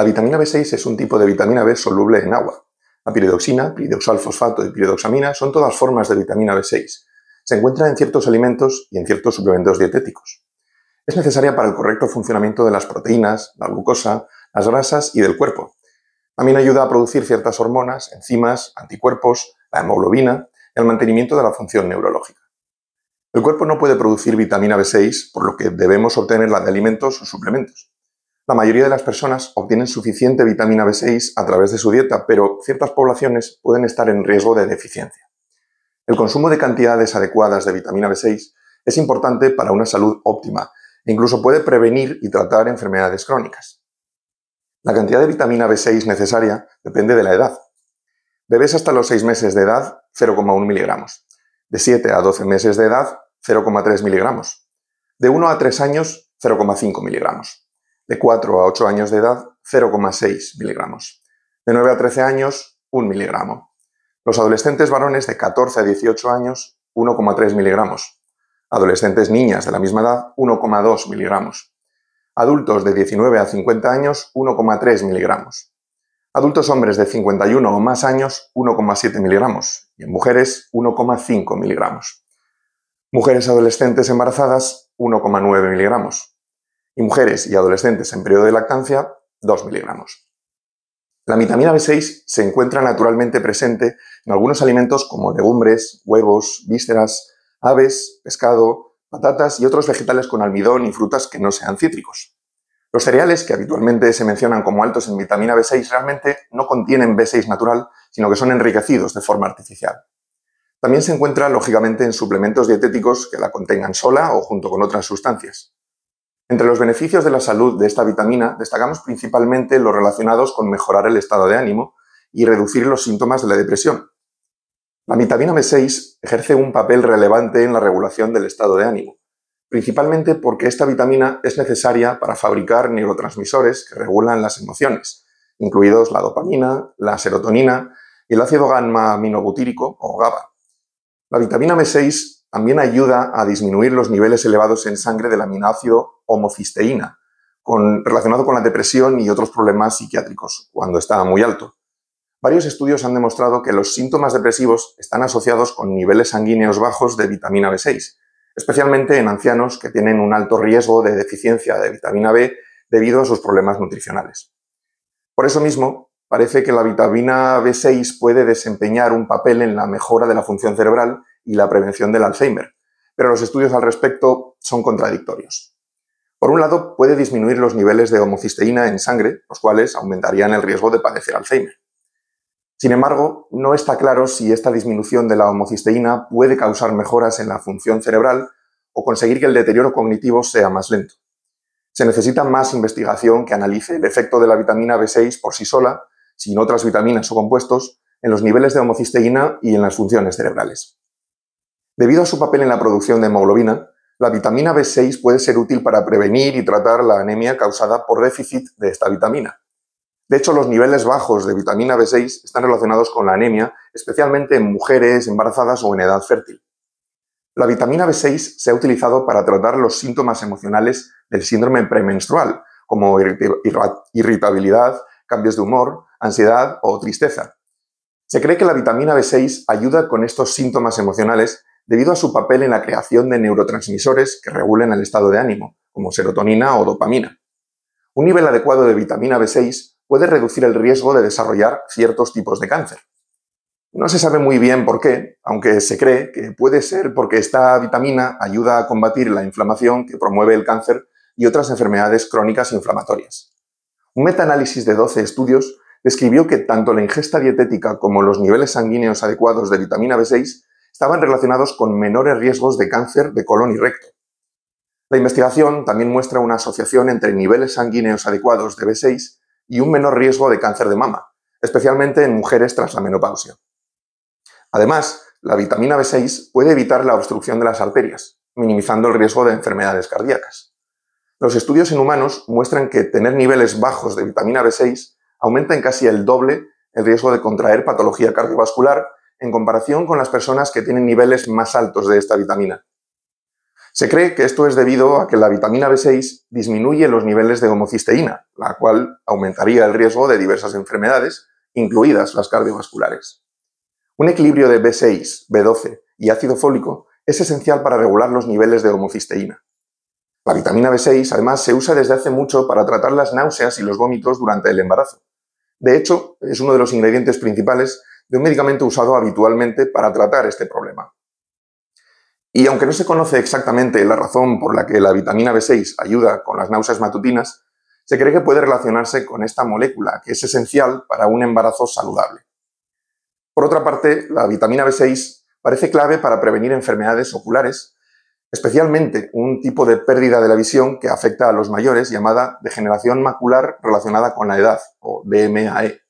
La vitamina B6 es un tipo de vitamina B soluble en agua. La piridoxina, fosfato y piridoxamina son todas formas de vitamina B6. Se encuentra en ciertos alimentos y en ciertos suplementos dietéticos. Es necesaria para el correcto funcionamiento de las proteínas, la glucosa, las grasas y del cuerpo. También ayuda a producir ciertas hormonas, enzimas, anticuerpos, la hemoglobina y al mantenimiento de la función neurológica. El cuerpo no puede producir vitamina B6, por lo que debemos obtenerla de alimentos o suplementos. La mayoría de las personas obtienen suficiente vitamina B6 a través de su dieta, pero ciertas poblaciones pueden estar en riesgo de deficiencia. El consumo de cantidades adecuadas de vitamina B6 es importante para una salud óptima e incluso puede prevenir y tratar enfermedades crónicas. La cantidad de vitamina B6 necesaria depende de la edad. Bebés hasta los 6 meses de edad, 0,1 miligramos. De 7 a 12 meses de edad, 0,3 miligramos. De 1 a 3 años, 0,5 miligramos. De 4 a 8 años de edad, 0,6 miligramos. De 9 a 13 años, 1 miligramo. Los adolescentes varones de 14 a 18 años, 1,3 miligramos. Adolescentes niñas de la misma edad, 1,2 miligramos. Adultos de 19 a 50 años, 1,3 miligramos. Adultos hombres de 51 o más años, 1,7 miligramos. Y en mujeres, 1,5 miligramos. Mujeres adolescentes embarazadas, 1,9 miligramos y mujeres y adolescentes en periodo de lactancia 2 miligramos. La vitamina B6 se encuentra naturalmente presente en algunos alimentos como legumbres, huevos, vísceras, aves, pescado, patatas y otros vegetales con almidón y frutas que no sean cítricos. Los cereales, que habitualmente se mencionan como altos en vitamina B6, realmente no contienen B6 natural, sino que son enriquecidos de forma artificial. También se encuentra, lógicamente, en suplementos dietéticos que la contengan sola o junto con otras sustancias. Entre los beneficios de la salud de esta vitamina destacamos principalmente los relacionados con mejorar el estado de ánimo y reducir los síntomas de la depresión. La vitamina B6 ejerce un papel relevante en la regulación del estado de ánimo, principalmente porque esta vitamina es necesaria para fabricar neurotransmisores que regulan las emociones, incluidos la dopamina, la serotonina y el ácido gamma aminobutírico o GABA. La vitamina B6 también ayuda a disminuir los niveles elevados en sangre del aminoácido homocisteína, relacionado con la depresión y otros problemas psiquiátricos, cuando está muy alto. Varios estudios han demostrado que los síntomas depresivos están asociados con niveles sanguíneos bajos de vitamina B6, especialmente en ancianos que tienen un alto riesgo de deficiencia de vitamina B debido a sus problemas nutricionales. Por eso mismo, parece que la vitamina B6 puede desempeñar un papel en la mejora de la función cerebral y la prevención del Alzheimer, pero los estudios al respecto son contradictorios. Por un lado, puede disminuir los niveles de homocisteína en sangre, los cuales aumentarían el riesgo de padecer Alzheimer. Sin embargo, no está claro si esta disminución de la homocisteína puede causar mejoras en la función cerebral o conseguir que el deterioro cognitivo sea más lento. Se necesita más investigación que analice el efecto de la vitamina B6 por sí sola, sin otras vitaminas o compuestos, en los niveles de homocisteína y en las funciones cerebrales. Debido a su papel en la producción de hemoglobina, la vitamina B6 puede ser útil para prevenir y tratar la anemia causada por déficit de esta vitamina. De hecho, los niveles bajos de vitamina B6 están relacionados con la anemia, especialmente en mujeres embarazadas o en edad fértil. La vitamina B6 se ha utilizado para tratar los síntomas emocionales del síndrome premenstrual, como irritabilidad, cambios de humor, ansiedad o tristeza. Se cree que la vitamina B6 ayuda con estos síntomas emocionales debido a su papel en la creación de neurotransmisores que regulen el estado de ánimo, como serotonina o dopamina. Un nivel adecuado de vitamina B6 puede reducir el riesgo de desarrollar ciertos tipos de cáncer. No se sabe muy bien por qué, aunque se cree que puede ser porque esta vitamina ayuda a combatir la inflamación que promueve el cáncer y otras enfermedades crónicas inflamatorias. Un metaanálisis de 12 estudios describió que tanto la ingesta dietética como los niveles sanguíneos adecuados de vitamina B6 estaban relacionados con menores riesgos de cáncer de colon y recto. La investigación también muestra una asociación entre niveles sanguíneos adecuados de B6 y un menor riesgo de cáncer de mama, especialmente en mujeres tras la menopausia. Además, la vitamina B6 puede evitar la obstrucción de las arterias, minimizando el riesgo de enfermedades cardíacas. Los estudios en humanos muestran que tener niveles bajos de vitamina B6 aumenta en casi el doble el riesgo de contraer patología cardiovascular en comparación con las personas que tienen niveles más altos de esta vitamina. Se cree que esto es debido a que la vitamina B6 disminuye los niveles de homocisteína, la cual aumentaría el riesgo de diversas enfermedades, incluidas las cardiovasculares. Un equilibrio de B6, B12 y ácido fólico es esencial para regular los niveles de homocisteína. La vitamina B6 además se usa desde hace mucho para tratar las náuseas y los vómitos durante el embarazo. De hecho, es uno de los ingredientes principales de un medicamento usado habitualmente para tratar este problema. Y aunque no se conoce exactamente la razón por la que la vitamina B6 ayuda con las náuseas matutinas, se cree que puede relacionarse con esta molécula, que es esencial para un embarazo saludable. Por otra parte, la vitamina B6 parece clave para prevenir enfermedades oculares, especialmente un tipo de pérdida de la visión que afecta a los mayores llamada degeneración macular relacionada con la edad, o DMAE.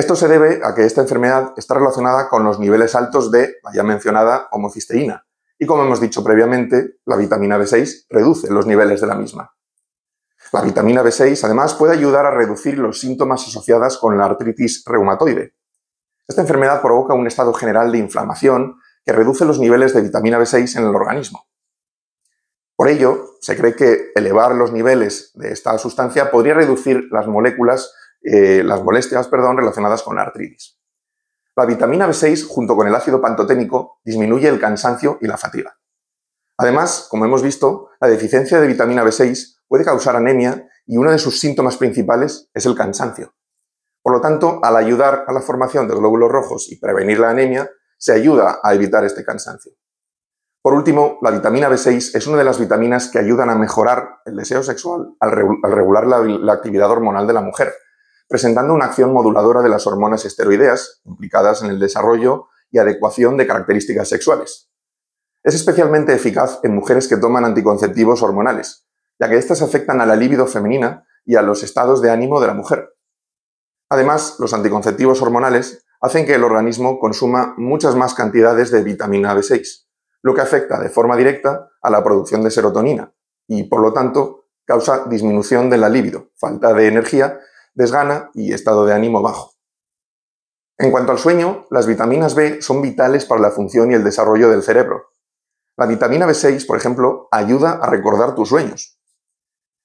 Esto se debe a que esta enfermedad está relacionada con los niveles altos de la ya mencionada homocisteína y, como hemos dicho previamente, la vitamina B6 reduce los niveles de la misma. La vitamina B6 además puede ayudar a reducir los síntomas asociados con la artritis reumatoide. Esta enfermedad provoca un estado general de inflamación que reduce los niveles de vitamina B6 en el organismo. Por ello, se cree que elevar los niveles de esta sustancia podría reducir las moléculas eh, las molestias perdón, relacionadas con la artritis. La vitamina B6, junto con el ácido pantoténico, disminuye el cansancio y la fatiga. Además, como hemos visto, la deficiencia de vitamina B6 puede causar anemia y uno de sus síntomas principales es el cansancio. Por lo tanto, al ayudar a la formación de glóbulos rojos y prevenir la anemia, se ayuda a evitar este cansancio. Por último, la vitamina B6 es una de las vitaminas que ayudan a mejorar el deseo sexual al, regular la actividad hormonal de la mujer, presentando una acción moduladora de las hormonas esteroideas implicadas en el desarrollo y adecuación de características sexuales. Es especialmente eficaz en mujeres que toman anticonceptivos hormonales, ya que éstas afectan a la libido femenina y a los estados de ánimo de la mujer. Además, los anticonceptivos hormonales hacen que el organismo consuma muchas más cantidades de vitamina B6, lo que afecta de forma directa a la producción de serotonina y, por lo tanto, causa disminución de la libido, falta de energía desgana y estado de ánimo bajo. En cuanto al sueño, las vitaminas B son vitales para la función y el desarrollo del cerebro. La vitamina B6, por ejemplo, ayuda a recordar tus sueños.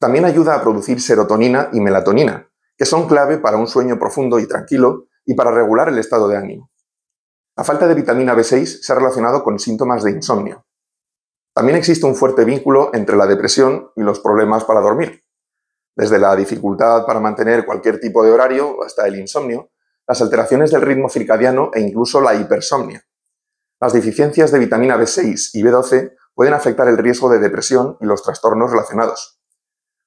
También ayuda a producir serotonina y melatonina, que son clave para un sueño profundo y tranquilo y para regular el estado de ánimo. La falta de vitamina B6 se ha relacionado con síntomas de insomnio. También existe un fuerte vínculo entre la depresión y los problemas para dormir desde la dificultad para mantener cualquier tipo de horario hasta el insomnio, las alteraciones del ritmo circadiano e incluso la hipersomnia. Las deficiencias de vitamina B6 y B12 pueden afectar el riesgo de depresión y los trastornos relacionados.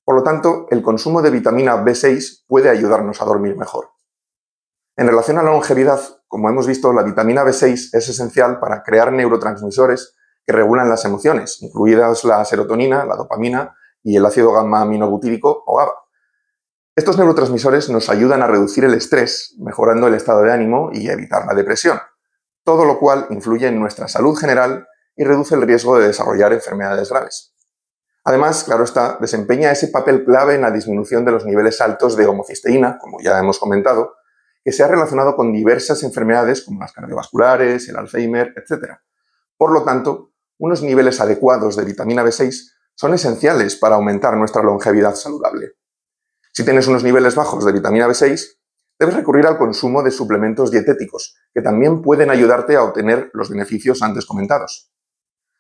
Por lo tanto, el consumo de vitamina B6 puede ayudarnos a dormir mejor. En relación a la longevidad, como hemos visto, la vitamina B6 es esencial para crear neurotransmisores que regulan las emociones, incluidas la serotonina, la dopamina y el ácido gamma aminobutírico o GABA. Estos neurotransmisores nos ayudan a reducir el estrés, mejorando el estado de ánimo y evitar la depresión, todo lo cual influye en nuestra salud general y reduce el riesgo de desarrollar enfermedades graves. Además, claro está, desempeña ese papel clave en la disminución de los niveles altos de homocisteína, como ya hemos comentado, que se ha relacionado con diversas enfermedades como las cardiovasculares, el Alzheimer, etc. Por lo tanto, unos niveles adecuados de vitamina B6 son esenciales para aumentar nuestra longevidad saludable. Si tienes unos niveles bajos de vitamina B6, debes recurrir al consumo de suplementos dietéticos, que también pueden ayudarte a obtener los beneficios antes comentados.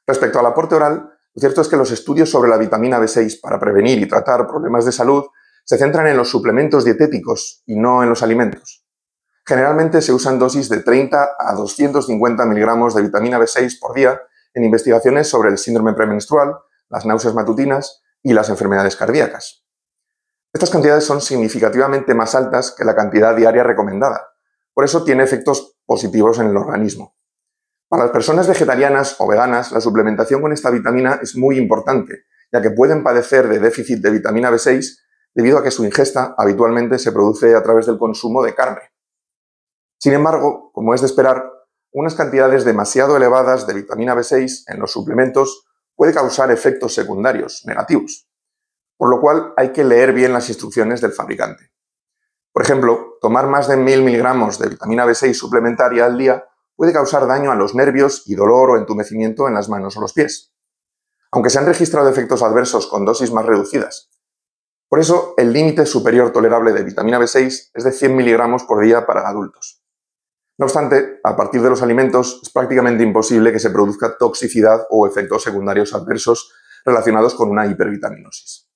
Respecto al aporte oral, lo cierto es que los estudios sobre la vitamina B6 para prevenir y tratar problemas de salud se centran en los suplementos dietéticos y no en los alimentos. Generalmente se usan dosis de 30 a 250 miligramos de vitamina B6 por día en investigaciones sobre el síndrome premenstrual, las náuseas matutinas y las enfermedades cardíacas. Estas cantidades son significativamente más altas que la cantidad diaria recomendada, por eso tiene efectos positivos en el organismo. Para las personas vegetarianas o veganas, la suplementación con esta vitamina es muy importante, ya que pueden padecer de déficit de vitamina B6 debido a que su ingesta habitualmente se produce a través del consumo de carne. Sin embargo, como es de esperar, unas cantidades demasiado elevadas de vitamina B6 en los suplementos puede causar efectos secundarios negativos, por lo cual hay que leer bien las instrucciones del fabricante. Por ejemplo, tomar más de 1.000 miligramos de vitamina B6 suplementaria al día puede causar daño a los nervios y dolor o entumecimiento en las manos o los pies, aunque se han registrado efectos adversos con dosis más reducidas. Por eso, el límite superior tolerable de vitamina B6 es de 100 miligramos por día para adultos. No obstante, a partir de los alimentos es prácticamente imposible que se produzca toxicidad o efectos secundarios adversos relacionados con una hipervitaminosis.